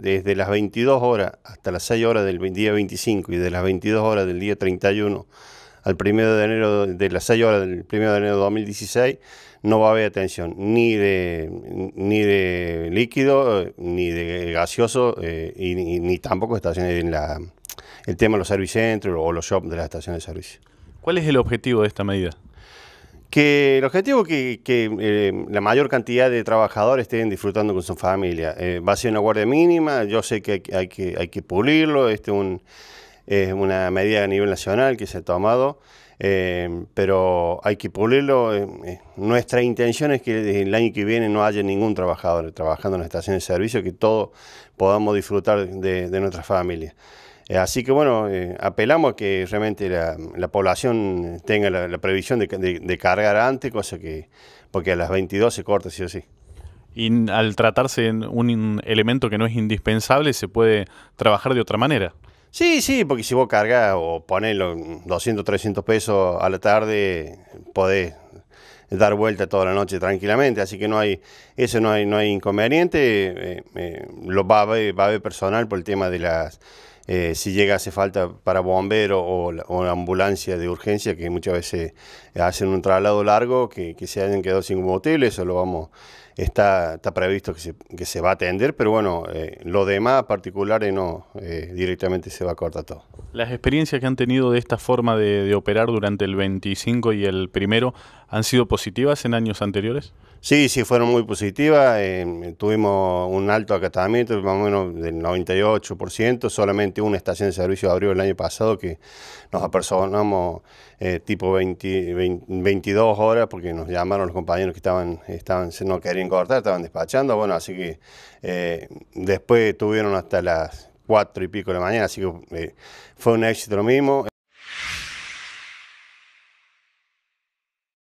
desde las 22 horas hasta las 6 horas del día 25 y de las 22 horas del día 31 al 1 de enero, de las 6 horas del 1 de enero de 2016, no va a haber atención ni de, ni de líquido, eh, ni de gaseoso, eh, y, ni tampoco estaciones en la, el tema de los servicentros o los shops de las estaciones de servicio. ¿Cuál es el objetivo de esta medida? que el objetivo es que, eh, la mayor cantidad de trabajadores estén disfrutando con su familia. Eh, va a ser una guardia mínima, yo sé que hay, que, pulirlo, este es una medida a nivel nacional que se ha tomado, eh, pero hay que pulirlo. nuestra intención es que el año que viene no haya ningún trabajador trabajando en la estación de servicio, que todos podamos disfrutar de, de nuestra familia. Eh, así que bueno, eh, apelamos a que realmente la, población tenga la, previsión de, cargar antes, cosa que, porque a las 22 se corta sí o sí. Y al tratarse de un elemento que no es indispensable, se puede trabajar de otra manera. Sí, sí, porque si vos cargas o pones 200, 300 pesos a la tarde, podés dar vuelta toda la noche tranquilamente, así que no hay, eso no hay, no hay inconveniente, eh, lo va a haber personal por el tema de las eh, si llega hace falta para bombero o, o ambulancia de urgencia, que muchas veces eh, hacen un traslado largo, que, se hayan quedado sin combustible, eso lo vamos, está, está previsto que se, que se va a atender, pero bueno, eh, lo demás particulares no, directamente se va a cortar todo. Las experiencias que han tenido de esta forma de, de operar durante el 25 y el primero, ¿han sido positivas en años anteriores? Sí, sí, fueron muy positivas. Eh, tuvimos un alto acatamiento, más o menos del 98%. Solamente una estación de servicio abrió el año pasado que nos apersonamos eh, tipo 22 horas porque nos llamaron los compañeros que estaban, estaban no querían cortar, estaban despachando. Bueno, así que eh, después tuvieron hasta las 4 y pico de la mañana, así que fue un éxito lo mismo.